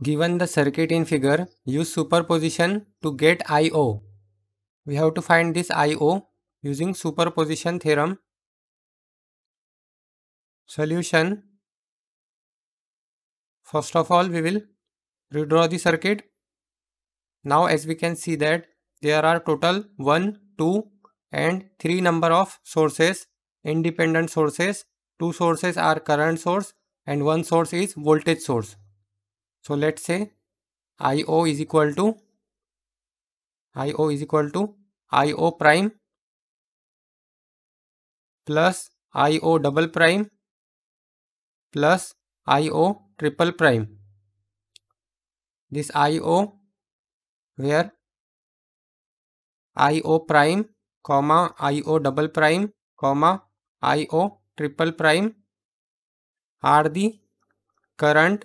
Given the circuit in figure, use superposition to get IO. We have to find this IO using superposition theorem. Solution First of all, we will redraw the circuit. Now as we can see that there are total 1, 2 and 3 number of sources, independent sources. 2 sources are current source and 1 source is voltage source. So let's say IO is equal to IO is equal to IO prime plus IO double prime plus IO triple prime. This IO where IO prime comma IO double prime comma IO triple prime are the current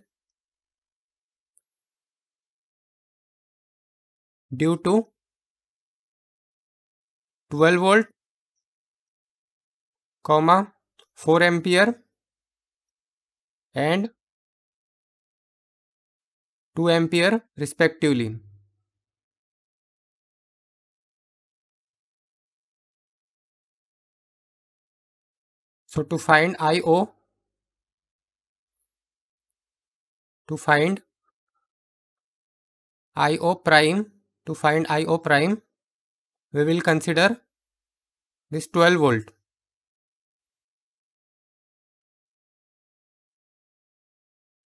due to 12 volt comma 4 ampere and 2 ampere respectively. So to find IO, to find IO prime to find IO prime, we will consider this 12 volt.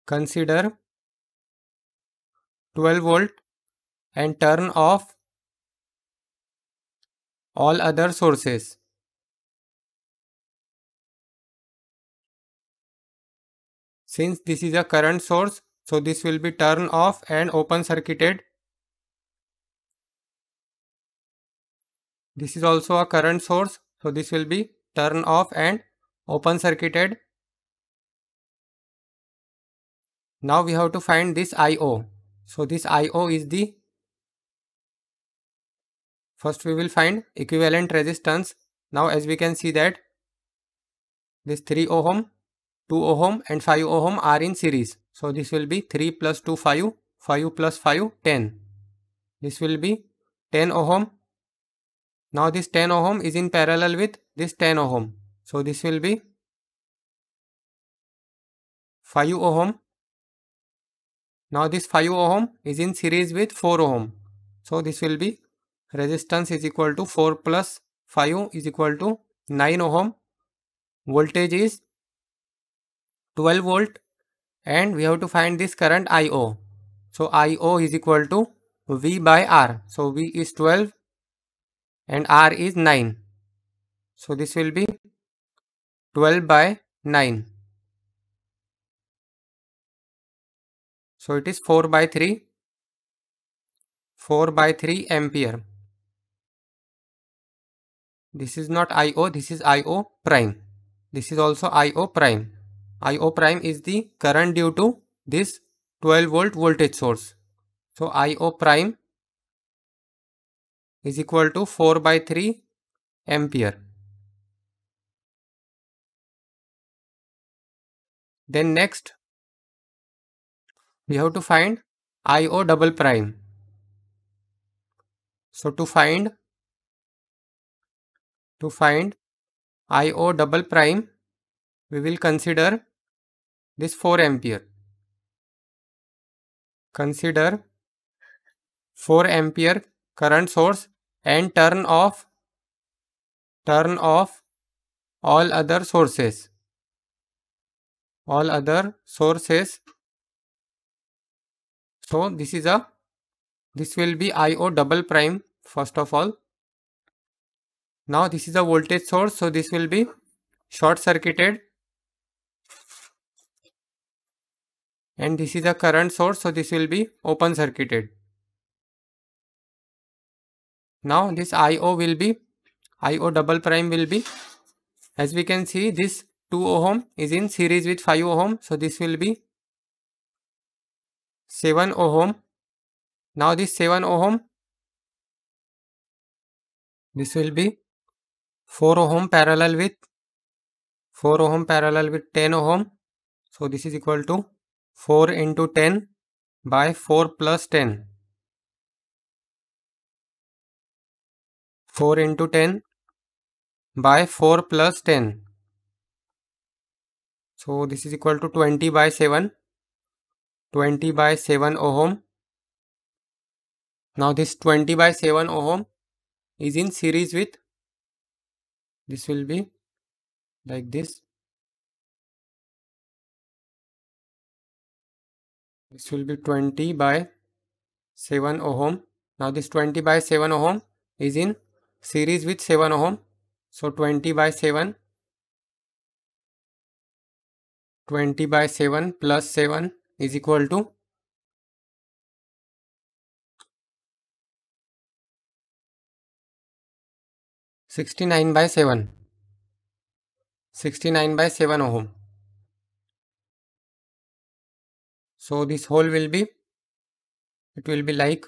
Consider 12 volt and turn off all other sources. Since this is a current source, so this will be turned off and open circuited This is also a current source. So this will be turn off and open circuited. Now we have to find this IO. So this IO is the first we will find equivalent resistance. Now as we can see that this 3 ohm, 2 ohm and 5 ohm are in series. So this will be 3 plus 2 5, 5 plus 5 10. This will be 10 ohm now this 10 ohm is in parallel with this 10 ohm. So this will be 5 ohm. Now this 5 ohm is in series with 4 ohm. So this will be resistance is equal to 4 plus 5 is equal to 9 ohm. Voltage is 12 volt and we have to find this current IO. So IO is equal to V by R. So V is 12 and R is 9. So this will be 12 by 9. So it is 4 by 3, 4 by 3 ampere. This is not IO, this is IO prime. This is also IO prime. IO prime is the current due to this 12 volt voltage source. So IO prime is equal to 4 by 3 ampere. Then next we have to find IO double prime. So to find to find IO double prime we will consider this 4 ampere. Consider 4 ampere current source and turn off turn off all other sources all other sources so this is a this will be io double prime first of all now this is a voltage source so this will be short circuited and this is a current source so this will be open circuited now this IO will be IO double prime will be as we can see this 2 ohm is in series with 5 ohm so this will be 7 ohm now this 7 ohm this will be 4 ohm parallel with 4 ohm parallel with 10 ohm so this is equal to 4 into 10 by 4 plus 10 4 into 10 by 4 plus 10. So this is equal to 20 by 7. 20 by 7 ohm. Now this 20 by 7 ohm is in series with this will be like this. This will be 20 by 7 ohm. Now this 20 by 7 ohm is in series with 7 ohm so 20 by 7 20 by 7 plus 7 is equal to 69 by 7 69 by 7 ohm so this hole will be it will be like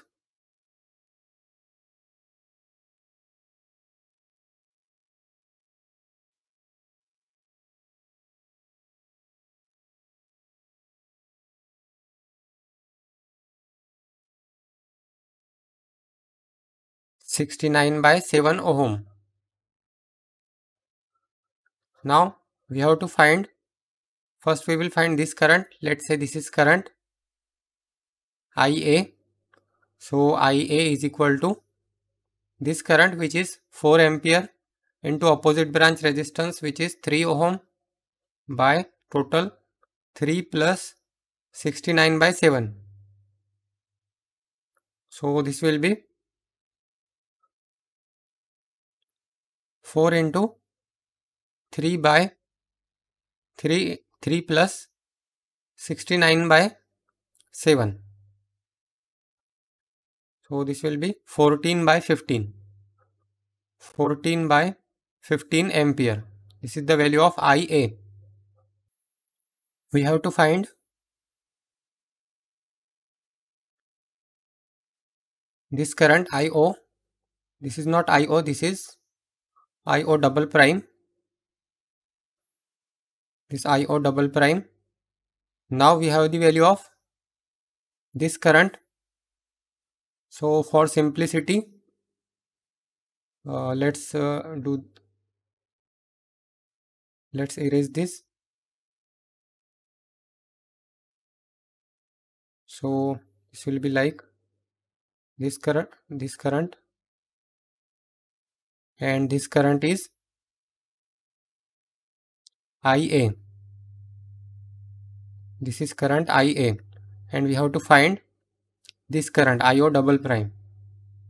69 by 7 ohm. Now we have to find, first we will find this current, let's say this is current IA. So IA is equal to this current which is 4 ampere into opposite branch resistance which is 3 ohm by total 3 plus 69 by 7. So this will be 4 into 3 by 3 3 plus 69 by 7 so this will be 14 by 15 14 by 15 ampere this is the value of ia we have to find this current io this is not io this is IO double prime this IO double prime now we have the value of this current so for simplicity uh, let's uh, do let's erase this so this will be like this current this current and this current is IA. This is current IA and we have to find this current IO double prime.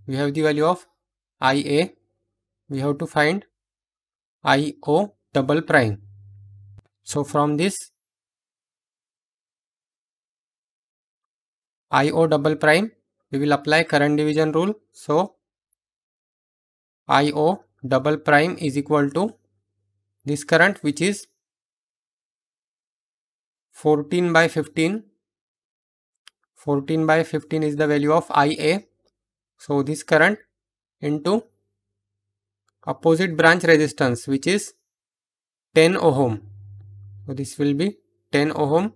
We have the value of IA. We have to find IO double prime. So from this IO double prime we will apply current division rule. So IO double prime is equal to this current which is 14 by 15 14 by 15 is the value of IA so this current into opposite branch resistance which is 10 ohm so this will be 10 ohm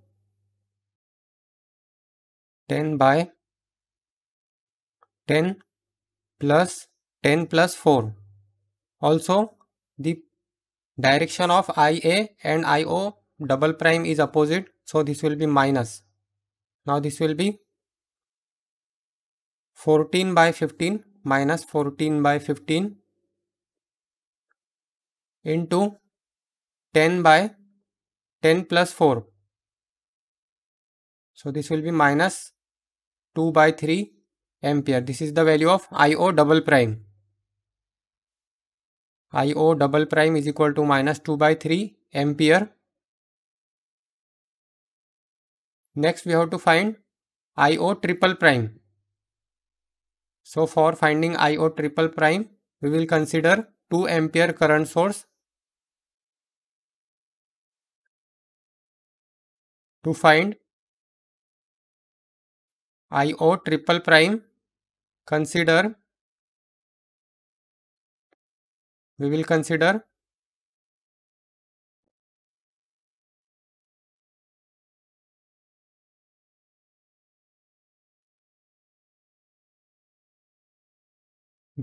10 by 10 plus 10 plus 4. Also, the direction of IA and IO double prime is opposite. So, this will be minus. Now, this will be 14 by 15 minus 14 by 15 into 10 by 10 plus 4. So, this will be minus 2 by 3 ampere. This is the value of IO double prime. IO double prime is equal to minus 2 by 3 ampere. Next we have to find IO triple prime. So for finding IO triple prime, we will consider 2 ampere current source. To find IO triple prime, consider we will consider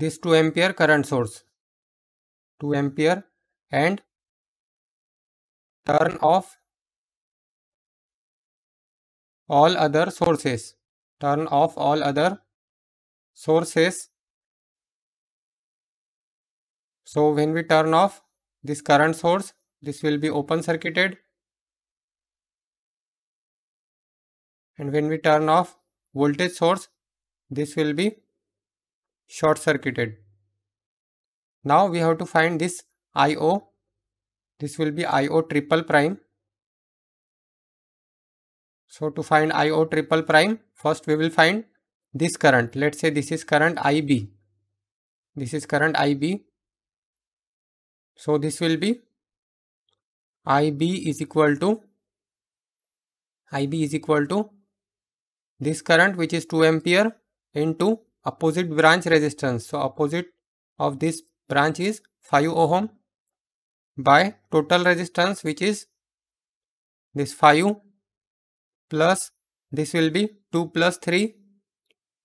this 2 ampere current source 2 ampere and turn off all other sources turn off all other sources so when we turn off this current source, this will be open circuited. And when we turn off voltage source, this will be short circuited. Now we have to find this IO. This will be IO triple prime. So to find IO triple prime, first we will find this current. Let's say this is current IB. This is current IB so this will be IB is equal to IB is equal to this current which is 2 ampere into opposite branch resistance. So opposite of this branch is 5 ohm by total resistance which is this 5 plus this will be 2 plus 3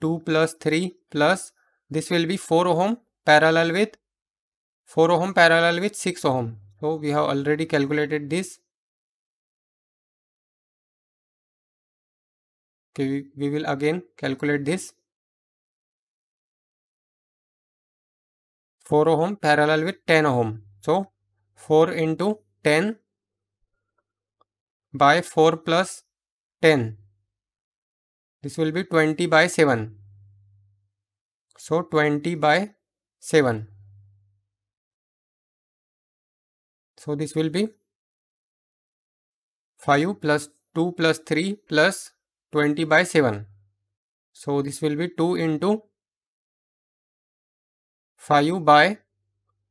2 plus 3 plus this will be 4 ohm parallel with 4 ohm parallel with 6 ohm. So we have already calculated this. Okay, we, we will again calculate this. 4 ohm parallel with 10 ohm. So 4 into 10 by 4 plus 10. This will be 20 by 7. So 20 by 7. So this will be 5 plus 2 plus 3 plus 20 by 7. So this will be 2 into 5 by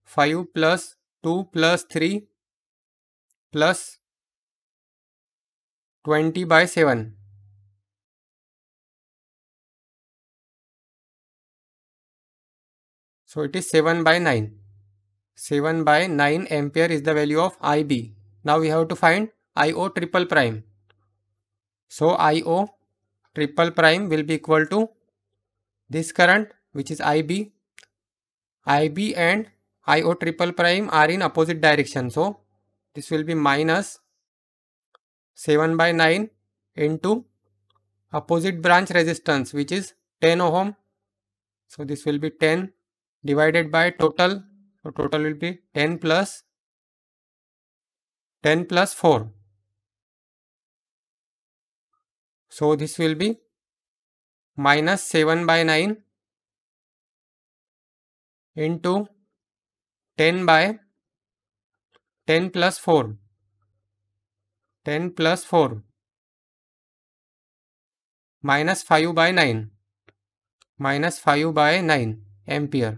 5 plus 2 plus 3 plus 20 by 7. So it is 7 by 9. 7 by 9 ampere is the value of IB. Now we have to find IO triple prime. So IO triple prime will be equal to this current which is IB. IB and IO triple prime are in opposite direction. So this will be minus 7 by 9 into opposite branch resistance which is 10 ohm. So this will be 10 divided by total so total will be 10 plus 10 plus 4. So this will be minus 7 by 9 into 10 by 10 plus 4. 10 plus 4 minus 5 by 9 minus 5 by 9 ampere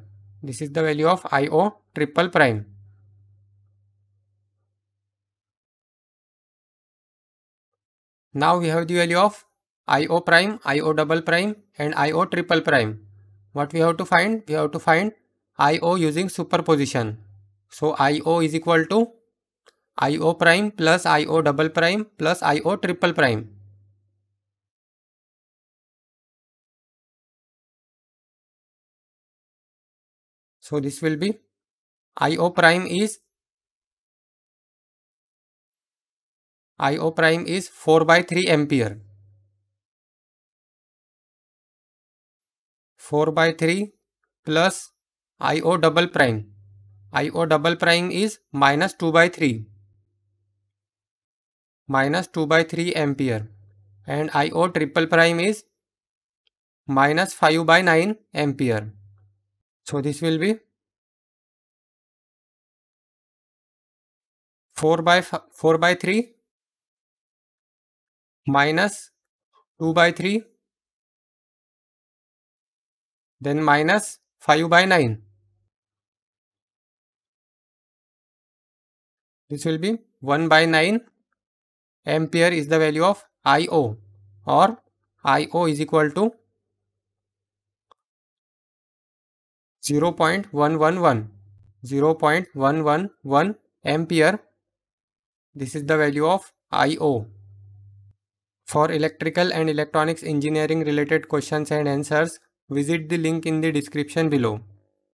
this is the value of IO triple prime. Now we have the value of IO prime, IO double prime and IO triple prime. What we have to find? We have to find IO using superposition. So IO is equal to IO prime plus IO double prime plus IO triple prime. So this will be IO prime is IO prime is 4 by 3 ampere. 4 by 3 plus IO double prime. IO double prime is minus 2 by 3. Minus 2 by 3 ampere. And IO triple prime is minus 5 by 9 ampere. So this will be 4 by 4 by 3 minus 2 by 3 then minus 5 by 9 this will be 1 by 9 ampere is the value of IO or IO is equal to 0.111 0.111 ampere this is the value of IO for electrical and electronics engineering related questions and answers visit the link in the description below